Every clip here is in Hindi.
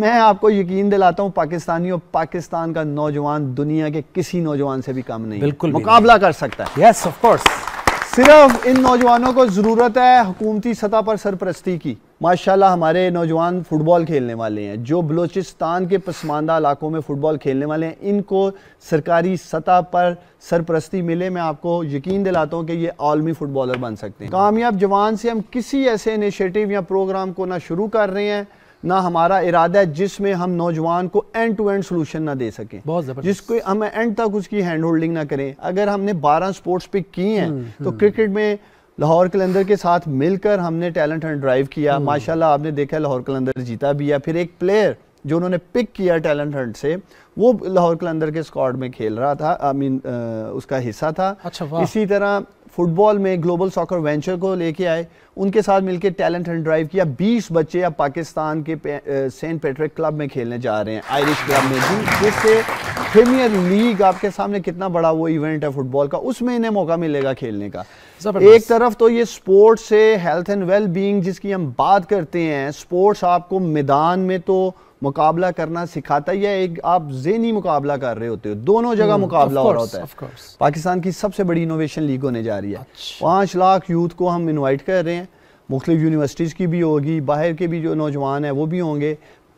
मैं आपको यकीन दिलाता हूँ पाकिस्तानी और पाकिस्तान का नौजवान दुनिया के किसी नौजवान से भी कम नहीं बिल्कुल मुकाबला कर सकता है यस ऑफ कोर्स सिर्फ इन नौजवानों को ज़रूरत है हुकूमती सतह पर सरपरस्ती की माशाल्लाह हमारे नौजवान फुटबॉल खेलने वाले हैं जो बलूचिस्तान के पसमानदा इलाकों में फ़ुटबॉल खेलने वाले हैं इनको सरकारी सतह पर सरपरस्ती मिले मैं आपको यकीन दिलाता हूँ कि ये आलमी फ़ुटबॉलर बन सकते हैं कामयाब जवान से हम किसी ऐसे इनिशिएटिव या प्रोग्राम को ना शुरू कर रहे हैं ना हमारा इरादा है जिसमें हम नौजवान को एंड टू एंड सोल्यूशन ना दे सकें बहुत जिसको हम एंड तक उसकी हैंड होल्डिंग ना करें अगर हमने बारह स्पोर्ट्स पिक की हैं हम्म, तो क्रिकेट हम्म। में लाहौर कलंदर के साथ मिलकर हमने टैलेंट हंड ड्राइव किया हम्म। माशाल्लाह आपने देखा लाहौर कलंदर जीता भी है फिर एक प्लेयर जो उन्होंने पिक किया टैलेंट हंट से वो लाहौर कलंदर के स्कॉड में खेल रहा था आई I मीन mean, उसका हिस्सा था अच्छा इसी तरह फुटबॉल में ग्लोबल सॉकर वेंचर को लेके आए उनके साथ मिलकर टैलेंट हंट ड्राइव किया 20 बच्चे अब पाकिस्तान के सेंट पेट्रिक क्लब में खेलने जा रहे हैं आयरिश क्लब में भी जिससे प्रीमियर लीग आपके सामने कितना बड़ा वो इवेंट है फुटबॉल का उसमें इन्हें मौका मिलेगा खेलने का एक तरफ तो ये स्पोर्ट्स से हेल्थ एंड वेल बींग जिसकी हम बात करते हैं स्पोर्ट्स आपको मैदान में तो मुकाबला करना सिखाता है या एक आप जेनी मुकाबला कर रहे होते हो दोनों जगह hmm, मुकाबला हो रहा होता है पाकिस्तान की सबसे बड़ी इनोवेशन लीग होने जा रही है अच्छा। पाँच लाख यूथ को हम इन्वाइट कर रहे हैं मुख्तलिफ यूनिवर्सिटीज़ की भी होगी बाहर के भी जो नौजवान हैं वो भी होंगे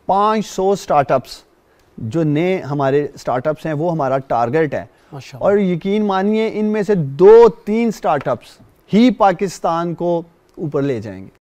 पाँच सौ स्टार्टअप्स जो नए हमारे स्टार्टअप्स हैं वो हमारा टारगेट है और यकीन मानिए इनमें से दो तीन स्टार्टअप्स ही पाकिस्तान को ऊपर ले जाएंगे